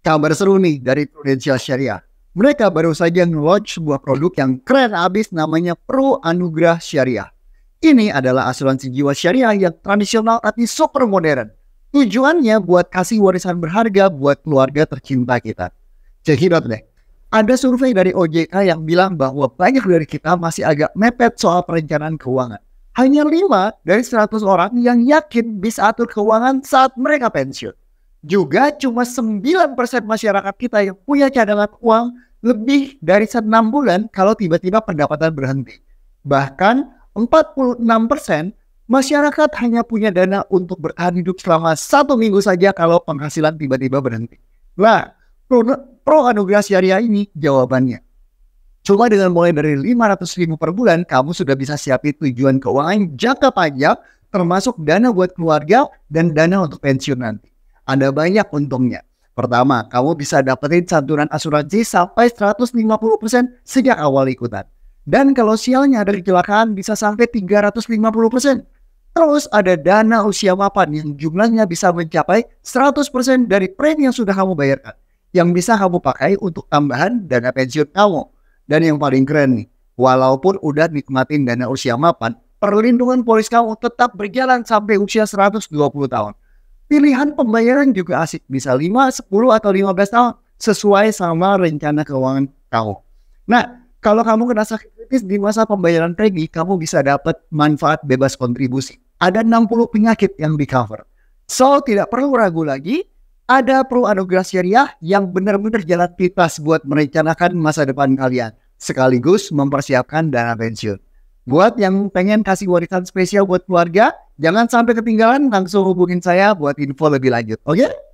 kabar seru nih dari Prudential Syariah. Mereka baru saja nge-launch sebuah produk yang keren abis namanya Pro Anugrah Syariah. Ini adalah asuransi jiwa syariah yang tradisional tapi super modern. Tujuannya buat kasih warisan berharga buat keluarga tercinta kita. Cekidot deh. Ada survei dari OJK yang bilang bahwa banyak dari kita masih agak mepet soal perencanaan keuangan. Hanya lima dari 100 orang yang yakin bisa atur keuangan saat mereka pensiun. Juga cuma 9% masyarakat kita yang punya cadangan uang lebih dari 6 bulan kalau tiba-tiba pendapatan berhenti. Bahkan 46% masyarakat hanya punya dana untuk bertahan hidup selama satu minggu saja kalau penghasilan tiba-tiba berhenti. Nah, pro, pro anugerah syariah ini jawabannya. Cuma dengan mulai dari 500 ribu per bulan, kamu sudah bisa siapin tujuan keuangan jangka panjang, termasuk dana buat keluarga dan dana untuk pensiun nanti. Ada banyak untungnya. Pertama, kamu bisa dapetin santunan asuransi sampai 150% sejak awal ikutan. Dan kalau sialnya ada kecelakaan bisa sampai 350%. Terus ada dana usia mapan yang jumlahnya bisa mencapai 100% dari premi yang sudah kamu bayarkan. Yang bisa kamu pakai untuk tambahan dana pensiun kamu. Dan yang paling keren nih, walaupun udah nikmatin dana usia mapan, perlindungan polis kamu tetap berjalan sampai usia 120 tahun pilihan pembayaran juga asik. Bisa 5, 10, atau 15 tahun sesuai sama rencana keuangan kamu. Nah, kalau kamu kena sakit kritis di masa pembayaran Peggy, kamu bisa dapat manfaat bebas kontribusi. Ada 60 penyakit yang di cover. So, tidak perlu ragu lagi, ada pro anugerah syariah yang benar-benar jalan pintas buat merencanakan masa depan kalian, sekaligus mempersiapkan dana pensiun. Buat yang pengen kasih warisan spesial buat keluarga, jangan sampai ketinggalan, langsung hubungin saya buat info lebih lanjut. Oke? Okay?